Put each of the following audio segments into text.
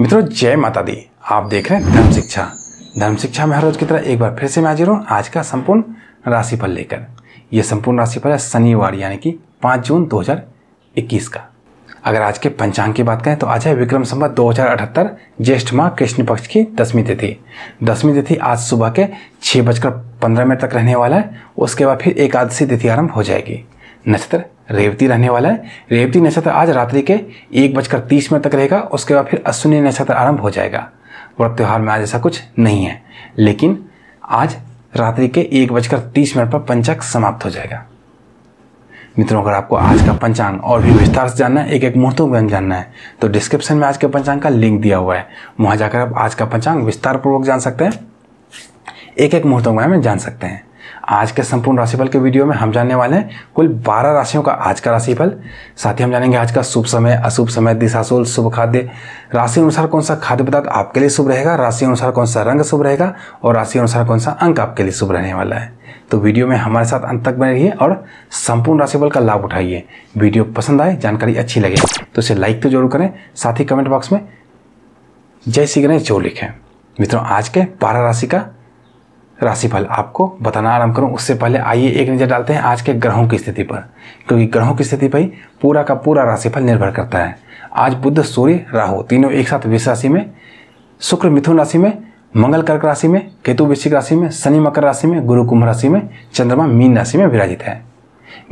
मित्रों जय माता दी आप देख रहे हैं धर्म शिक्षा धर्म शिक्षा में हर रोज की तरह एक बार फिर से मैं हाजिर हूँ आज का संपूर्ण राशिफल लेकर ये संपूर्ण राशिफल है शनिवार यानी कि पाँच जून 2021 का अगर आज के पंचांग की बात करें तो आज है विक्रम संबत दो हज़ार अठहत्तर ज्येष्ठ माह कृष्ण पक्ष की दसवीं तिथि दसवीं तिथि आज सुबह के छः बजकर पंद्रह मिनट तक रहने वाला है उसके बाद फिर एकादशी तिथि आरंभ हो जाएगी नक्षत्र रेवती रहने वाला है रेवती नक्षत्र आज रात्रि के एक बजकर तीस मिनट तक रहेगा उसके बाद फिर अश्विनी नक्षत्र आरंभ हो जाएगा व्रत त्यौहार में आज ऐसा कुछ नहीं है लेकिन आज रात्रि के एक बजकर तीस मिनट पर पंचांग समाप्त हो जाएगा मित्रों अगर आपको आज का पंचांग और भी विस्तार से जानना है एक एक मुहूर्तों को जानना है तो डिस्क्रिप्शन में आज के पंचांग का लिंक दिया हुआ है वहां जाकर आप आज का पंचांग विस्तार पूर्वक जान सकते हैं एक एक मुहूर्तों के बारे में जान सकते हैं आज के संपूर्ण राशिफल के वीडियो में हम जानने वाले हैं कुल 12 राशियों का आज का राशिफल साथ ही हम जानेंगे आज का शुभ समय अशुभ समय दिशाशूल शुभ खाद्य राशि अनुसार कौन सा खाद्य पदार्थ आपके लिए शुभ रहेगा राशि अनुसार कौन सा रंग शुभ रहेगा और राशि अनुसार कौन सा अंक आपके लिए शुभ रहने वाला है तो वीडियो में हमारे साथ अंत तक बने रहिए और संपूर्ण राशिफल का लाभ उठाइए वीडियो पसंद आए जानकारी अच्छी लगे तो इसे लाइक तो जरूर करें साथ ही कमेंट बॉक्स में जय श्री गणेश जो लिखें मित्रों आज के बारह राशि का राशिफल आपको बताना आरंभ करूं उससे पहले आइए एक नज़र डालते हैं आज के ग्रहों की स्थिति पर क्योंकि ग्रहों की स्थिति पर ही पूरा का पूरा राशिफल निर्भर करता है आज बुद्ध सूर्य राहु तीनों एक साथ विष राशि में शुक्र मिथुन राशि में मंगल कर्क राशि में केतु वृश्चिक राशि में शनि मकर राशि में गुरु कुंभ राशि में चंद्रमा मीन राशि में विराजित है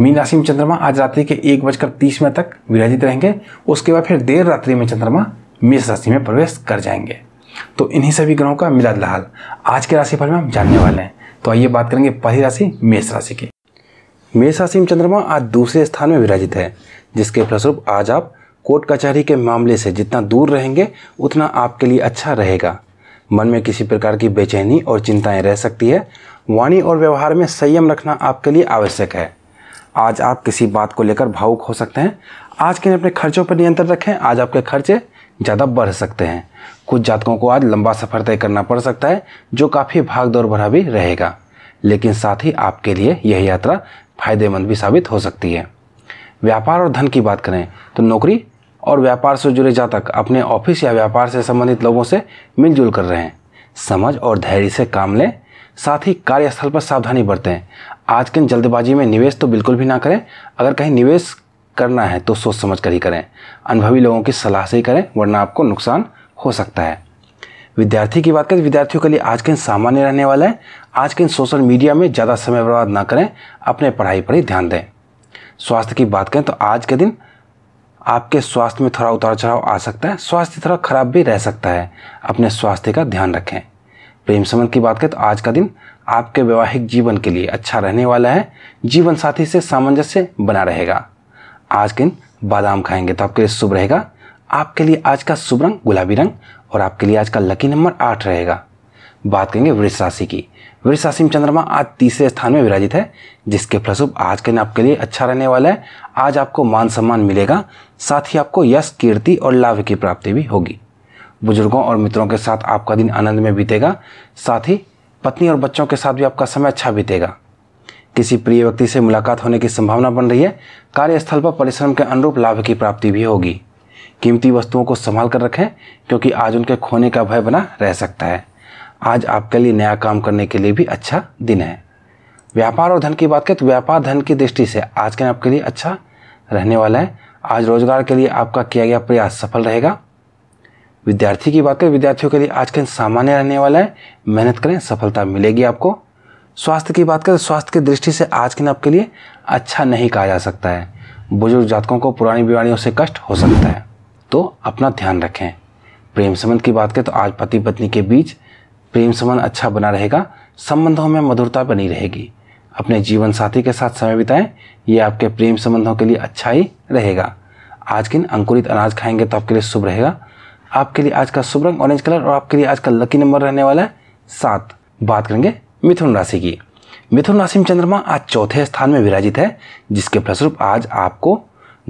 मीन राशि में चंद्रमा आज रात्रि के एक बजकर तीस मिनट तक विराजित रहेंगे उसके बाद फिर देर रात्रि में चंद्रमा मेष राशि में प्रवेश कर जाएंगे तो इन्हीं सभी ग्रहों का मिला लाल आज के राशिफल में हम जानने वाले हैं तो आइए बात करेंगे पहली राशि मेष राशि की मेष राशि में चंद्रमा आज दूसरे स्थान में विराजित है जिसके फलस्वरूप आज आप कोर्ट कचहरी के मामले से जितना दूर रहेंगे उतना आपके लिए अच्छा रहेगा मन में किसी प्रकार की बेचैनी और चिंताएं रह सकती है वाणी और व्यवहार में संयम रखना आपके लिए आवश्यक है आज आप किसी बात को लेकर भावुक हो सकते हैं आज के लिए अपने खर्चों पर नियंत्रण रखें आज आपके खर्चे ज़्यादा बढ़ सकते हैं कुछ जातकों को आज लंबा सफ़र तय करना पड़ सकता है जो काफ़ी भाग भरा भी रहेगा लेकिन साथ ही आपके लिए यह यात्रा फायदेमंद भी साबित हो सकती है व्यापार और धन की बात करें तो नौकरी और व्यापार से जुड़े जातक अपने ऑफिस या व्यापार से संबंधित लोगों से मिलजुल कर रहे हैं समझ और धैर्य से काम लें साथ ही कार्यस्थल पर सावधानी बरतें आज के जल्दबाजी में निवेश तो बिल्कुल भी ना करें अगर कहीं निवेश करना है तो सोच समझ कर ही करें अनुभवी लोगों की सलाह से ही करें वरना आपको नुकसान हो सकता है विद्यार्थी की बात करें तो विद्यार्थियों के लिए आज के दिन सामान्य रहने वाला है आज के दिन सोशल मीडिया में ज़्यादा समय बर्बाद ना करें अपने पढ़ाई पर ही ध्यान दें स्वास्थ्य की बात करें तो आज के दिन आपके स्वास्थ्य में थोड़ा उतार चढ़ाव आ सकता है स्वास्थ्य थोड़ा खराब भी रह सकता है अपने स्वास्थ्य का ध्यान रखें प्रेम संबंध की बात करें तो आज का दिन आपके वैवाहिक जीवन के लिए अच्छा रहने वाला है जीवन साथी से सामंजस्य बना रहेगा आज के दिन बादाम खाएंगे तो आपके लिए शुभ रहेगा आपके लिए आज का शुभ रंग गुलाबी रंग और आपके लिए आज का लकी नंबर आठ रहेगा बात करेंगे वृक्ष राशि की वृक्ष राशि में चंद्रमा आज तीसरे स्थान में विराजित है जिसके फलस्वरूप आज का दिन आपके लिए अच्छा रहने वाला है आज आपको मान सम्मान मिलेगा साथ ही आपको यश कीर्ति और लाभ की प्राप्ति भी होगी बुजुर्गों और मित्रों के साथ आपका दिन आनंद में बीतेगा साथ ही पत्नी और बच्चों के साथ भी आपका समय अच्छा बीतेगा किसी प्रिय व्यक्ति से मुलाकात होने की संभावना बन रही है कार्यस्थल पर परिश्रम के अनुरूप लाभ की प्राप्ति भी होगी कीमती वस्तुओं को संभाल कर रखें क्योंकि आज उनके खोने का भय बना रह सकता है आज आपके लिए नया काम करने के लिए भी अच्छा दिन है व्यापार और धन की बात करें तो व्यापार धन की दृष्टि से आज का दिन आपके लिए अच्छा रहने वाला है आज रोजगार के लिए आपका किया गया प्रयास सफल रहेगा विद्यार्थी की बात करें विद्यार्थियों के लिए आज का दिन सामान्य रहने वाला है मेहनत करें सफलता मिलेगी आपको स्वास्थ्य की बात करें तो स्वास्थ्य की दृष्टि से आज के दिन आपके लिए अच्छा नहीं कहा जा सकता है बुजुर्ग जातकों को पुरानी बीमारियों से कष्ट हो सकता है तो अपना ध्यान रखें प्रेम संबंध की बात करें तो आज पति पत्नी के बीच प्रेम संबंध अच्छा बना रहेगा संबंधों में मधुरता बनी रहेगी अपने जीवन साथी के साथ समय बिताएं ये आपके प्रेम संबंधों के लिए अच्छा ही रहेगा आज के दिन अंकुरित अनाज खाएंगे तो आपके लिए शुभ रहेगा आपके लिए आज का शुभ रंग ऑरेंज कलर और आपके लिए आज का लकी नंबर रहने वाला है सात बात करेंगे मिथुन राशि की मिथुन राशि में चंद्रमा आज चौथे स्थान में विराजित है जिसके फलस्वरूप आज आपको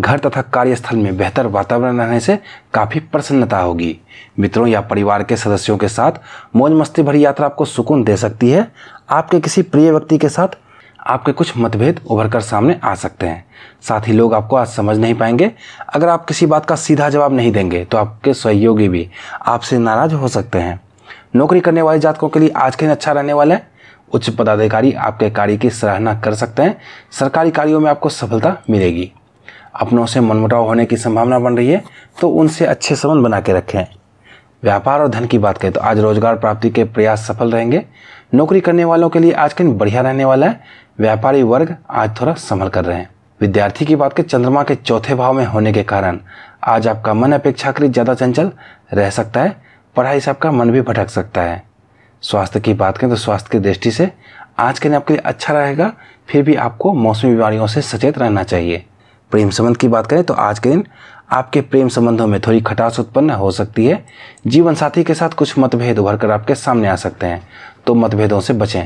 घर तथा कार्यस्थल में बेहतर वातावरण रहने से काफ़ी प्रसन्नता होगी मित्रों या परिवार के सदस्यों के साथ मौज मस्ती भरी यात्रा आपको सुकून दे सकती है आपके किसी प्रिय व्यक्ति के साथ आपके कुछ मतभेद उभर कर सामने आ सकते हैं साथ ही लोग आपको आज समझ नहीं पाएंगे अगर आप किसी बात का सीधा जवाब नहीं देंगे तो आपके सहयोगी भी आपसे नाराज हो सकते हैं नौकरी करने वाले जातकों के लिए आज के दिन अच्छा रहने वाला है उच्च पदाधिकारी आपके कार्य की सराहना कर सकते हैं सरकारी कार्यों में आपको सफलता मिलेगी अपनों से मनमुटाव होने की संभावना बन रही है तो उनसे अच्छे संबंध बना के रखें व्यापार और धन की बात करें तो आज रोजगार प्राप्ति के प्रयास सफल रहेंगे नौकरी करने वालों के लिए आज का दिन बढ़िया रहने वाला है व्यापारी वर्ग आज थोड़ा संभल कर रहे हैं विद्यार्थी की बात करें चंद्रमा के चौथे भाव में होने के कारण आज आपका मन अपेक्षाकृत ज़्यादा चंचल रह सकता है पढ़ाई से आपका मन भी भटक सकता है स्वास्थ्य की बात करें तो स्वास्थ्य की दृष्टि से आज के दिन आपके लिए अच्छा रहेगा फिर भी आपको मौसमी बीमारियों से सचेत रहना चाहिए प्रेम संबंध की बात करें तो आज के दिन आपके प्रेम संबंधों में थोड़ी खटास उत्पन्न हो सकती है जीवन साथी के साथ कुछ मतभेद उभर कर आपके सामने आ सकते हैं तो मतभेदों से बचें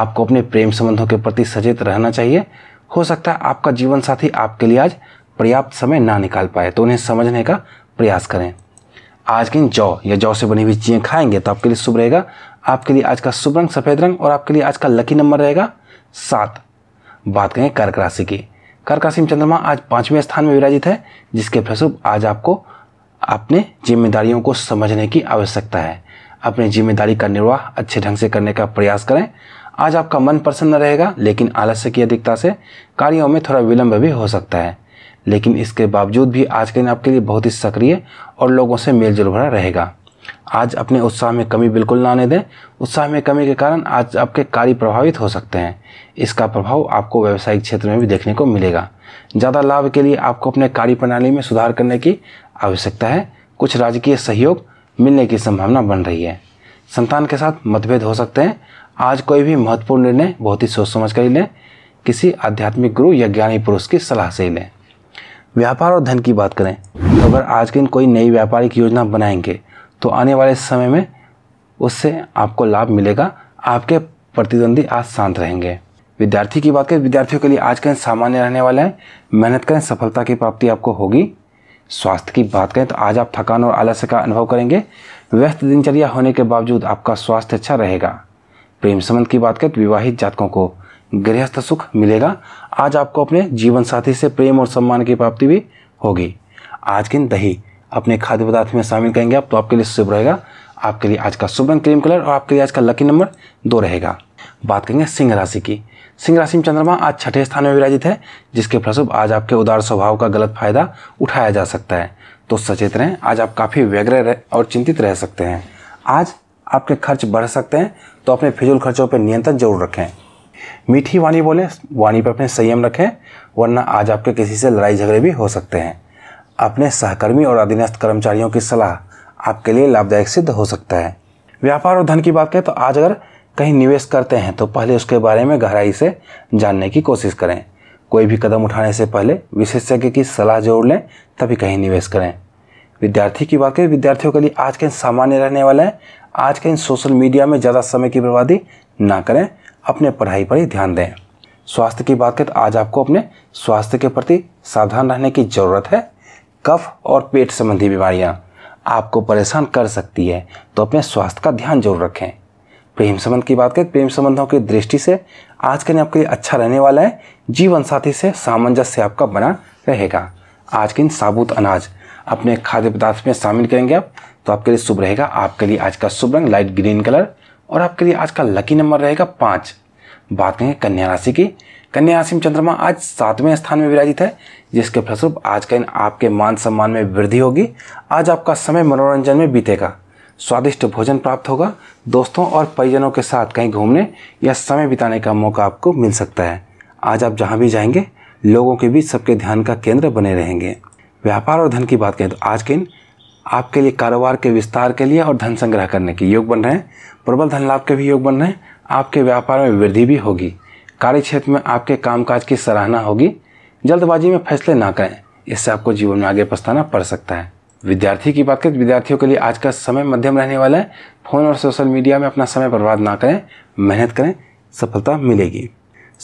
आपको अपने प्रेम संबंधों के प्रति सचेत रहना चाहिए हो सकता है आपका जीवन साथी आपके लिए आज पर्याप्त समय ना निकाल पाए तो उन्हें समझने का प्रयास करें आज के दिन जौ या जौ से बनी हुई चीज़ें खाएंगे तो आपके लिए शुभ रहेगा आपके लिए आज का शुभ रंग सफ़ेद रंग और आपके लिए आज का लकी नंबर रहेगा सात बात करें कर्क राशि की कर्कासिम चंद्रमा आज पांचवें स्थान में विराजित है जिसके फलस्वरूप आज आपको अपने जिम्मेदारियों को समझने की आवश्यकता है अपनी जिम्मेदारी का निर्वाह अच्छे ढंग से करने का प्रयास करें आज आपका मन प्रसन्न रहेगा लेकिन आलस्य की अधिकता से कार्यों में थोड़ा विलंब भी हो सकता है लेकिन इसके बावजूद भी आज के दिन आपके लिए बहुत ही सक्रिय और लोगों से मेल भरा रहेगा आज अपने उत्साह में कमी बिल्कुल ना आने दें उत्साह में कमी के कारण आज आपके कार्य प्रभावित हो सकते हैं इसका प्रभाव आपको व्यावसायिक क्षेत्र में भी देखने को मिलेगा ज़्यादा लाभ के लिए आपको अपने कार्य प्रणाली में सुधार करने की आवश्यकता है कुछ राजकीय सहयोग मिलने की संभावना बन रही है संतान के साथ मतभेद हो सकते हैं आज कोई भी महत्वपूर्ण निर्णय बहुत ही सोच समझ कर ही लें किसी आध्यात्मिक गुरु या ज्ञानी पुरुष की सलाह से ही लें व्यापार और धन की बात करें तो अगर आज के दिन कोई नई व्यापारिक योजना बनाएंगे तो आने वाले समय में उससे आपको लाभ मिलेगा आपके प्रतिद्वंदी आज शांत रहेंगे विद्यार्थी की बात करें विद्यार्थियों के लिए आज का सामान्य रहने वाला है मेहनत करें सफलता की प्राप्ति आपको होगी स्वास्थ्य की बात करें तो आज आप थकान और आलस्य का अनुभव करेंगे व्यस्त दिनचर्या होने के बावजूद आपका स्वास्थ्य अच्छा रहेगा प्रेम संबंध की बात करें तो विवाहित जातकों को गृहस्थ सुख मिलेगा आज आपको अपने जीवन साथी से प्रेम और सम्मान की प्राप्ति भी होगी आज दिन दही अपने खाद्य पदार्थ में शामिल करेंगे आप तो आपके लिए शुभ रहेगा आपके लिए आज का शुभ रंग क्रीम कलर और आपके लिए आज का लकी नंबर दो रहेगा बात करेंगे सिंह राशि की सिंह राशि में चंद्रमा आज छठे स्थान में विराजित है जिसके फलस्वरूप आज आपके उदार स्वभाव का गलत फायदा उठाया जा सकता है तो सचेत रहें आज आप काफ़ी व्यग्र और चिंतित रह सकते हैं आज आपके खर्च बढ़ सकते हैं तो अपने फिजूल खर्चों पर नियंत्रण जरूर रखें मीठी वाणी बोलें वाणी पर अपने संयम रखें वरना आज आपके किसी से लड़ाई झगड़े भी हो सकते हैं अपने सहकर्मी और अधीनस्थ कर्मचारियों की सलाह आपके लिए लाभदायक सिद्ध हो सकता है व्यापार और धन की बात करें तो आज अगर कहीं निवेश करते हैं तो पहले उसके बारे में गहराई से जानने की कोशिश करें कोई भी कदम उठाने से पहले विशेषज्ञ की सलाह जोड़ लें तभी कहीं निवेश करें विद्यार्थी की बात करें विद्यार्थियों के लिए आज के सामान्य रहने वाले हैं आज के इन सोशल मीडिया में ज़्यादा समय की बर्बादी ना करें अपने पढ़ाई पर ही ध्यान दें स्वास्थ्य की बात करें तो आज आपको अपने स्वास्थ्य के प्रति सावधान रहने की ज़रूरत है कफ और पेट संबंधी बीमारियां आपको परेशान कर सकती है तो अपने स्वास्थ्य का ध्यान जरूर रखें प्रेम संबंध की बात करें प्रेम संबंधों की दृष्टि से आज का दिन आपके लिए अच्छा रहने वाला है जीवन साथी से सामंजस्य आपका बना रहेगा आज के दिन साबुत अनाज अपने खाद्य पदार्थ में शामिल करेंगे आप तो आपके लिए शुभ रहेगा आपके लिए आज का शुभ रंग लाइट ग्रीन कलर और आपके लिए आज का लकी नंबर रहेगा पाँच बात करेंगे कन्या राशि की कन्या आसिम चंद्रमा आज सातवें स्थान में विराजित है जिसके फलस्वरूप आज का दिन आपके मान सम्मान में वृद्धि होगी आज आपका समय मनोरंजन में बीतेगा स्वादिष्ट भोजन प्राप्त होगा दोस्तों और परिजनों के साथ कहीं घूमने या समय बिताने का मौका आपको मिल सकता है आज आप जहाँ भी जाएंगे लोगों के बीच सबके ध्यान का केंद्र बने रहेंगे व्यापार और धन की बात करें तो आज के दिन आपके लिए कारोबार के विस्तार के लिए और धन संग्रह करने के योग बन रहे हैं प्रबल धन लाभ के भी योग बन रहे हैं आपके व्यापार में वृद्धि भी होगी कार्य क्षेत्र में आपके कामकाज की सराहना होगी जल्दबाजी में फैसले ना करें इससे आपको जीवन में आगे पछताना पड़ सकता है विद्यार्थी की बात करें तो विद्यार्थियों के लिए आज का समय मध्यम रहने वाला है फ़ोन और सोशल मीडिया में अपना समय बर्बाद ना करें मेहनत करें सफलता मिलेगी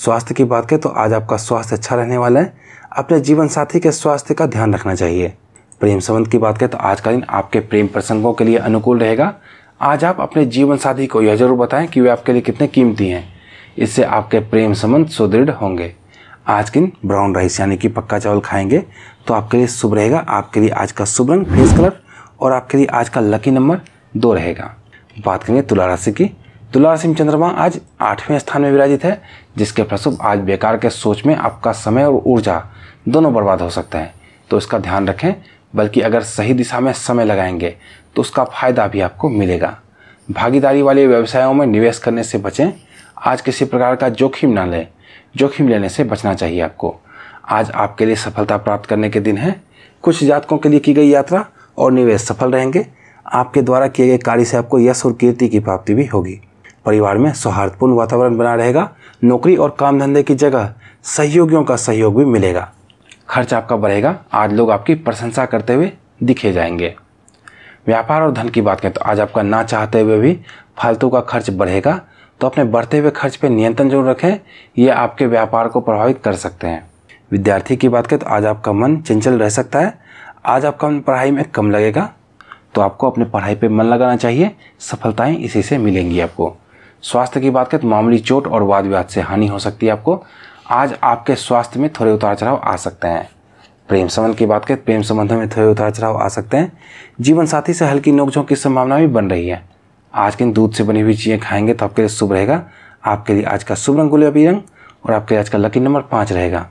स्वास्थ्य की बात करें तो आज आपका स्वास्थ्य अच्छा रहने वाला है अपने जीवन साथी के स्वास्थ्य का ध्यान रखना चाहिए प्रेम संबंध की बात करें तो आज का दिन आपके प्रेम प्रसंगों के लिए अनुकूल रहेगा आज आप अपने जीवन साथी को यह जरूर बताएं कि वे आपके लिए कितने कीमती हैं इससे आपके प्रेम संबंध सुदृढ़ होंगे आज किन ब्राउन राइस यानी कि पक्का चावल खाएंगे तो आपके लिए शुभ रहेगा आपके लिए आज का शुभ रंग फेस कलर और आपके लिए आज का लकी नंबर दो रहेगा बात करेंगे तुला राशि की तुला राशि में चंद्रमा आज आठवें स्थान में विराजित है जिसके प्रसुभ आज बेकार के सोच में आपका समय और ऊर्जा दोनों बर्बाद हो सकते हैं तो इसका ध्यान रखें बल्कि अगर सही दिशा में समय लगाएंगे तो उसका फायदा भी आपको मिलेगा भागीदारी वाले व्यवसायों में निवेश करने से बचें आज किसी प्रकार का जोखिम ना लें जोखिम लेने से बचना चाहिए आपको आज आपके लिए सफलता प्राप्त करने के दिन है कुछ जातकों के लिए की गई यात्रा और निवेश सफल रहेंगे आपके द्वारा किए गए कार्य से आपको यश और कीर्ति की प्राप्ति भी होगी परिवार में सौहार्दपूर्ण वातावरण बना रहेगा नौकरी और काम धंधे की जगह सहयोगियों का सहयोग भी मिलेगा खर्च आपका बढ़ेगा आज लोग आपकी प्रशंसा करते हुए दिखे जाएंगे व्यापार और धन की बात करें तो आज आपका ना चाहते हुए भी फालतू का खर्च बढ़ेगा तो अपने बढ़ते हुए खर्च पर नियंत्रण जरूर रखें ये आपके व्यापार को प्रभावित कर सकते हैं विद्यार्थी की बात करें तो आज आपका मन चंचल रह सकता है आज आपका मन पढ़ाई में कम लगेगा तो आपको अपने पढ़ाई पे मन लगाना चाहिए सफलताएं इसी से मिलेंगी आपको स्वास्थ्य की बात करें तो मामूली चोट और वाद विवाद से हानि हो सकती है आपको आज आपके स्वास्थ्य में थोड़े उतार चढ़ाव आ सकते हैं प्रेम संबंध की बात करें तो प्रेम संबंधों में थोड़े उतार चढ़ाव आ सकते हैं जीवन साथी से हल्की नोकझोंक की संभावना भी बन रही है आज के दिन दूध से बनी हुई चीज़ें खाएंगे तो आपके लिए शुभ रहेगा आपके लिए आज का शुभ रंग गुल रंग और आपके लिए आज का लकी नंबर पाँच रहेगा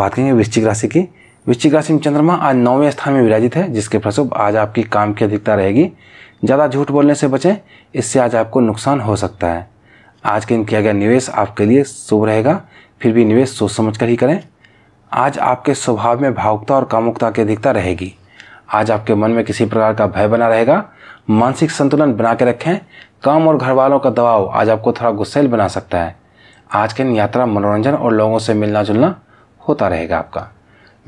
बात करेंगे वृश्चिक राशि की वृश्चिक राशि में चंद्रमा आज नौवें स्थान में विराजित है जिसके फलस्वरूप आज आपकी काम की अधिकता रहेगी ज़्यादा झूठ बोलने से बचें इससे आज आपको नुकसान हो सकता है आज के दिन किया गया निवेश आपके लिए शुभ रहेगा फिर भी निवेश सोच समझ कर ही करें आज आपके स्वभाव में भावुकता और कामुकता की अधिकता रहेगी आज आपके मन में किसी प्रकार का भय बना रहेगा मानसिक संतुलन बना के रखें काम और घर वालों का दबाव आज आपको थोड़ा गुस्सेल बना सकता है आज के दिन यात्रा मनोरंजन और लोगों से मिलना जुलना होता रहेगा आपका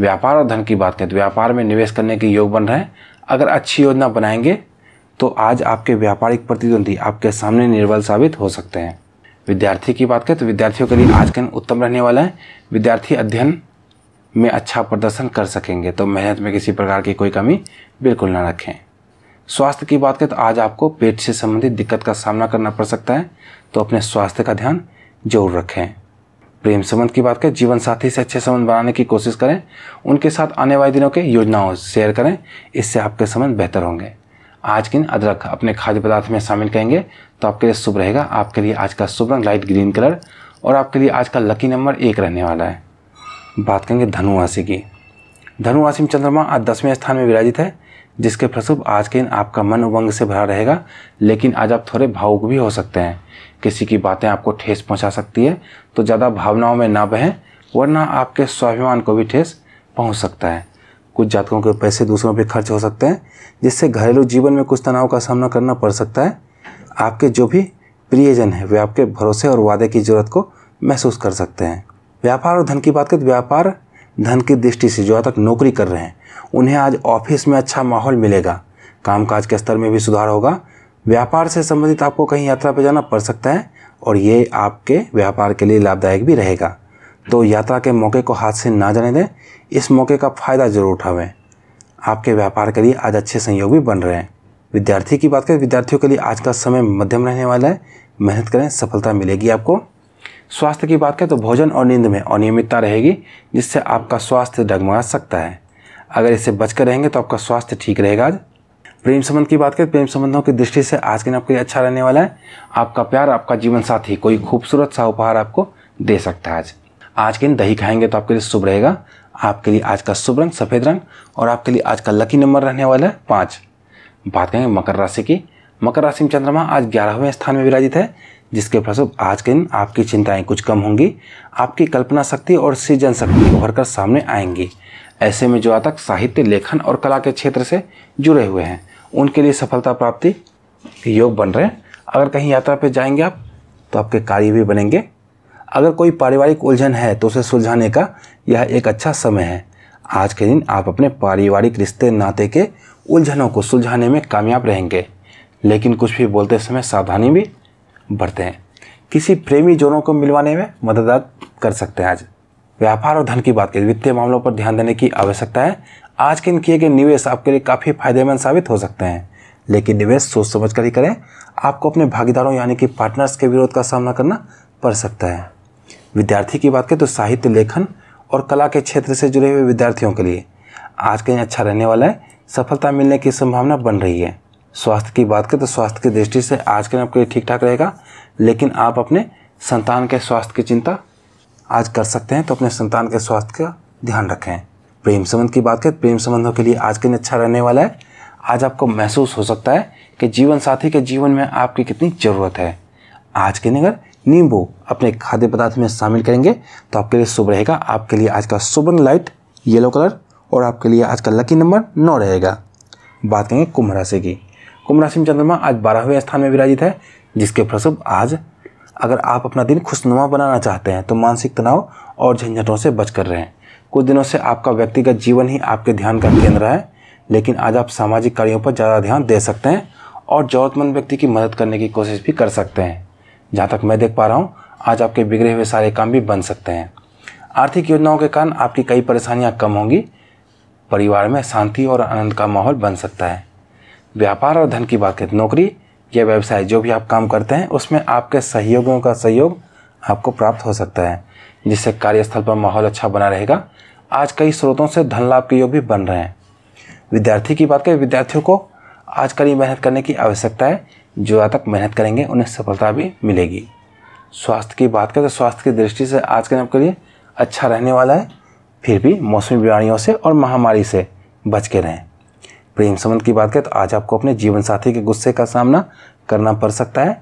व्यापार और धन की बात करें तो व्यापार में निवेश करने के योग बन रहे हैं अगर अच्छी योजना बनाएंगे तो आज आपके व्यापारिक प्रतिद्वंदी आपके सामने निर्बल साबित हो सकते हैं विद्यार्थी की बात करें तो विद्यार्थियों के लिए आज के दिन उत्तम रहने वाला है विद्यार्थी अध्ययन में अच्छा प्रदर्शन कर सकेंगे तो मेहनत में किसी प्रकार की कोई कमी बिल्कुल ना रखें स्वास्थ्य की बात करें तो आज आपको पेट से संबंधित दिक्कत का सामना करना पड़ सकता है तो अपने स्वास्थ्य का ध्यान जरूर रखें प्रेम संबंध की बात करें जीवन साथी से अच्छे संबंध बनाने की कोशिश करें उनके साथ आने वाले दिनों के योजनाओं शेयर करें इससे आपके संबंध बेहतर होंगे आज के दिन अदरक अपने खाद्य पदार्थ में शामिल करेंगे तो आपके लिए शुभ रहेगा आपके लिए आज का शुभ रंग लाइट ग्रीन कलर और आपके लिए आज का लकी नंबर एक रहने वाला है बात करेंगे धनुराशि की धनुराशि में चंद्रमा आज दसवें स्थान में विराजित है जिसके फलस्वरूप आज के दिन आपका मन उमंग से भरा रहेगा लेकिन आज आप थोड़े भावुक भी हो सकते हैं किसी की बातें आपको ठेस पहुंचा सकती है तो ज़्यादा भावनाओं में ना बहें वरना आपके स्वाभिमान को भी ठेस पहुंच सकता है कुछ जातकों के पैसे दूसरों पर खर्च हो सकते हैं जिससे घरेलू जीवन में कुछ तनाव का सामना करना पड़ सकता है आपके जो भी प्रियजन हैं वे आपके भरोसे और वादे की ज़रूरत को महसूस कर सकते हैं व्यापार और धन की बात करें तो व्यापार धन की दृष्टि से जो तक नौकरी कर रहे हैं उन्हें आज ऑफिस में अच्छा माहौल मिलेगा कामकाज के स्तर में भी सुधार होगा व्यापार से संबंधित आपको कहीं यात्रा पर जाना पड़ सकता है और ये आपके व्यापार के लिए लाभदायक भी रहेगा तो यात्रा के मौके को हाथ से ना जाने दें इस मौके का फ़ायदा ज़रूर उठावें आपके व्यापार के लिए आज अच्छे संयोग भी बन रहे हैं विद्यार्थी की बात करें विद्यार्थियों के लिए आज का समय मध्यम रहने वाला है मेहनत करें सफलता मिलेगी आपको स्वास्थ्य की बात करें तो भोजन और नींद में अनियमितता रहेगी जिससे आपका स्वास्थ्य डगमगा सकता है अगर इससे बचकर रहेंगे तो आपका स्वास्थ्य ठीक रहेगा आज प्रेम संबंध की बात करें प्रेम संबंधों की दृष्टि से आज के दिन आपके अच्छा रहने वाला है आपका प्यार आपका जीवन साथी कोई खूबसूरत सा उपहार आपको दे सकता है आज आज के दिन दही खाएंगे तो आपके लिए शुभ रहेगा आपके लिए आज का शुभ रंग सफ़ेद रंग और आपके लिए आज का लकी नंबर रहने वाला है पाँच बात करेंगे मकर राशि की मकर राशि में चंद्रमा आज ग्यारहवें स्थान में विराजित है जिसके फलस्वरूप आज के दिन आपकी चिंताएं कुछ कम होंगी आपकी कल्पना शक्ति और सृजन शक्ति उभर कर सामने आएंगी ऐसे में जो आतक साहित्य लेखन और कला के क्षेत्र से जुड़े हुए हैं उनके लिए सफलता प्राप्ति योग बन रहे हैं अगर कहीं यात्रा पर जाएंगे आप तो आपके कार्य भी बनेंगे अगर कोई पारिवारिक उलझन है तो उसे सुलझाने का यह एक अच्छा समय है आज के दिन आप अपने पारिवारिक रिश्ते नाते के उलझनों को सुलझाने में कामयाब रहेंगे लेकिन कुछ भी बोलते समय सावधानी भी बरतें किसी प्रेमी जोड़ों को मिलवाने में मदद कर सकते हैं आज व्यापार और धन की बात करें वित्तीय मामलों पर ध्यान देने की आवश्यकता है आज के इन किए गए निवेश आपके लिए काफ़ी फायदेमंद साबित हो सकते हैं लेकिन निवेश सोच समझ कर ही करें आपको अपने भागीदारों यानी कि पार्टनर्स के विरोध का सामना करना पड़ सकता है विद्यार्थी की बात करें तो साहित्य लेखन और कला के क्षेत्र से जुड़े हुए विद्यार्थियों के लिए आज के दिन अच्छा रहने वाला है सफलता मिलने की संभावना बन रही है स्वास्थ्य की बात करें तो स्वास्थ्य की दृष्टि से आज के दिन आपके लिए ठीक ठाक रहेगा लेकिन आप अपने संतान के स्वास्थ्य की चिंता आज कर सकते हैं तो अपने संतान के स्वास्थ्य का ध्यान रखें प्रेम संबंध की बात करें प्रेम संबंधों के लिए आज के दिन अच्छा रहने वाला है आज आपको महसूस हो सकता है कि जीवन साथी के जीवन में आपकी कितनी ज़रूरत है आज के दिन अगर नींबू अपने खाद्य पदार्थ में शामिल करेंगे तो आपके लिए शुभ रहेगा आपके लिए आज का शुभ रंग लाइट येलो कलर और आपके लिए आज का लकी नंबर नौ रहेगा बात करेंगे कुंभ राशि की कुंभ राशि में चंद्रमा आज बारहवें स्थान में विराजित है जिसके फलस्वरूप आज अगर आप अपना दिन खुशनुमा बनाना चाहते हैं तो मानसिक तनाव और झंझटों से बच कर रहें कुछ दिनों से आपका व्यक्तिगत जीवन ही आपके ध्यान का केंद्र है लेकिन आज आप सामाजिक कार्यों पर ज़्यादा ध्यान दे सकते हैं और ज़रूरतमंद व्यक्ति की मदद करने की कोशिश भी कर सकते हैं जहाँ तक मैं देख पा रहा हूँ आज आपके बिगड़े हुए सारे काम भी बन सकते हैं आर्थिक योजनाओं के कारण आपकी कई परेशानियाँ कम होंगी परिवार में शांति और आनंद का माहौल बन सकता है व्यापार और धन की बात करें नौकरी या व्यवसाय जो भी आप काम करते हैं उसमें आपके सहयोगियों का सहयोग आपको प्राप्त हो सकता है जिससे कार्यस्थल पर माहौल अच्छा बना रहेगा आज कई स्रोतों से धन लाभ के योग भी बन रहे हैं विद्यार्थी की बात करें विद्यार्थियों को आज कड़ी मेहनत करने की आवश्यकता है जो आज तक मेहनत करेंगे उन्हें सफलता भी मिलेगी स्वास्थ्य की बात करें तो स्वास्थ्य की दृष्टि से आज के दिन आपके लिए अच्छा रहने वाला है फिर भी मौसमी बीमारियों से और महामारी से बच के रहें प्रेम संबंध की बात करें तो आज आपको अपने जीवन साथी के गुस्से का सामना करना पड़ सकता है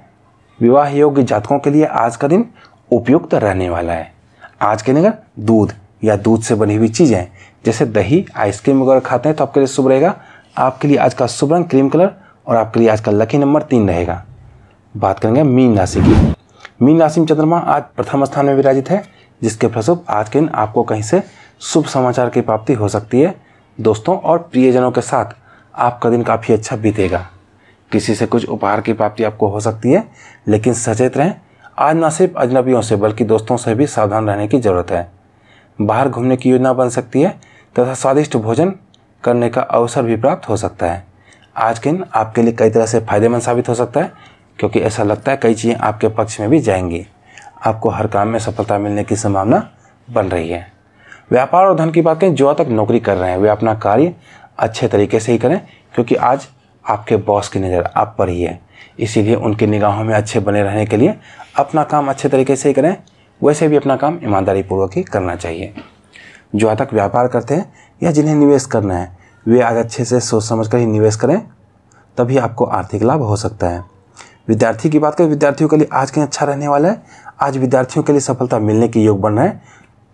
विवाह योग्य जातकों के लिए आज का दिन उपयुक्त रहने वाला है आज के दिन दूध या दूध से बनी हुई चीज़ें जैसे दही आइसक्रीम वगैरह खाते हैं तो आपके लिए शुभ रहेगा आपके लिए आज का शुभ रंग क्रीम कलर और आपके लिए आज का लकी नंबर तीन रहेगा बात करेंगे मीन राशि की मीन राशि में चंद्रमा आज प्रथम स्थान में विराजित है जिसके फलस्वरूप आज के दिन आपको कहीं से शुभ समाचार की प्राप्ति हो सकती है दोस्तों और प्रियजनों के साथ आपका दिन काफ़ी अच्छा बीतेगा किसी से कुछ उपहार की प्राप्ति आपको हो सकती है लेकिन सचेत रहें आज न सिर्फ अजनबियों से बल्कि दोस्तों से भी सावधान रहने की ज़रूरत है बाहर घूमने की योजना बन सकती है तथा स्वादिष्ट भोजन करने का अवसर भी प्राप्त हो सकता है आज के दिन आपके लिए कई तरह से फायदेमंद साबित हो सकता है क्योंकि ऐसा लगता है कई चीज़ें आपके पक्ष में भी जाएंगी आपको हर काम में सफलता मिलने की संभावना बन रही है व्यापार और धन की बात करें जो तक नौकरी कर रहे हैं वे अपना कार्य अच्छे तरीके से ही करें क्योंकि आज आपके बॉस की नज़र आप पर ही है इसीलिए उनकी निगाहों में अच्छे बने रहने के लिए अपना काम अच्छे तरीके से ही करें वैसे भी अपना काम ईमानदारी पूर्वक ही करना चाहिए जो तक व्यापार करते हैं या जिन्हें निवेश करना है वे आज अच्छे से सोच समझ कर ही निवेश करें तभी आपको आर्थिक लाभ हो सकता है विद्यार्थी की बात करें विद्यार्थियों के लिए आज के अच्छा रहने वाला है आज विद्यार्थियों के लिए सफलता मिलने के योग बन रहे हैं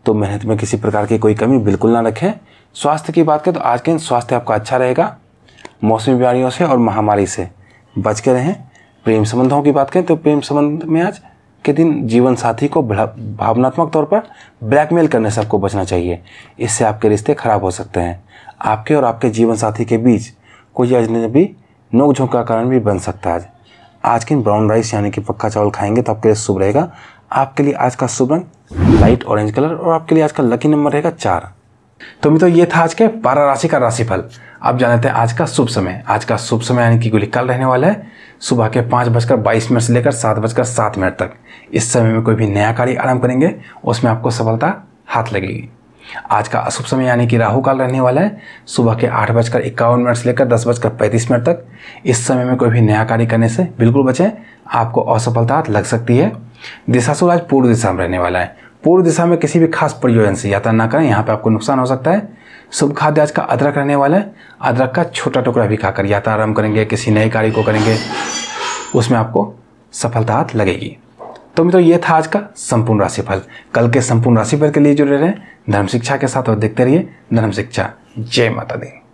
तो मेहनत में किसी प्रकार की कोई कमी बिल्कुल ना रखें स्वास्थ्य की बात करें तो आज के दिन स्वास्थ्य आपका अच्छा रहेगा मौसमी बीमारियों से और महामारी से बच के रहें प्रेम संबंधों की बात करें तो प्रेम संबंध में आज के दिन जीवन साथी को भावनात्मक तौर पर ब्लैकमेल करने से आपको बचना चाहिए इससे आपके रिश्ते खराब हो सकते हैं आपके और आपके जीवन साथी के बीच कोई अजनबी नोकझोंक का कारण भी बन सकता है आज के दिन ब्राउन राइस यानी कि पक्का चावल खाएंगे तो आपके लिए शुभ रहेगा आपके लिए आज का शुभ रंग लाइट ऑरेंज कलर और आपके लिए आज का लकी नंबर रहेगा चार तो मित्रों ये था आज के बारह राशि का राशिफल अब जान लेते हैं आज का शुभ समय आज का शुभ समय यानी कि गुली कल रहने वाला है सुबह के पाँच बजकर बाईस मिनट से लेकर सात बजकर सात मिनट तक इस समय में कोई भी नया कार्य आरंभ करेंगे उसमें आपको सफलता हाथ लगेगी आज का अशुभ समय यानी कि राहु काल रहने वाला है सुबह के आठ बजकर इक्यावन मिनट से लेकर दस बजकर पैंतीस मिनट तक इस समय में कोई भी नया कार्य करने से बिल्कुल बचें आपको असफलता लग सकती है दिशासुर आज पूर्व दिशा में रहने वाला है पूर्व दिशा में किसी भी खास प्रयोजन से यात्रा ना करें यहाँ पे आपको नुकसान हो सकता है शुभ खाद्य आज का अदरक रहने वाला है अदरक का छोटा टुकड़ा भी खाकर यात्रा आरम्भ करेंगे किसी नए कार्य को करेंगे उसमें आपको सफलता हाथ लगेगी तो मित्रों ये था आज का संपूर्ण राशिफल कल के संपूर्ण राशिफल के लिए जुड़े रहें धर्म शिक्षा के साथ और देखते रहिए धर्म शिक्षा जय माता दी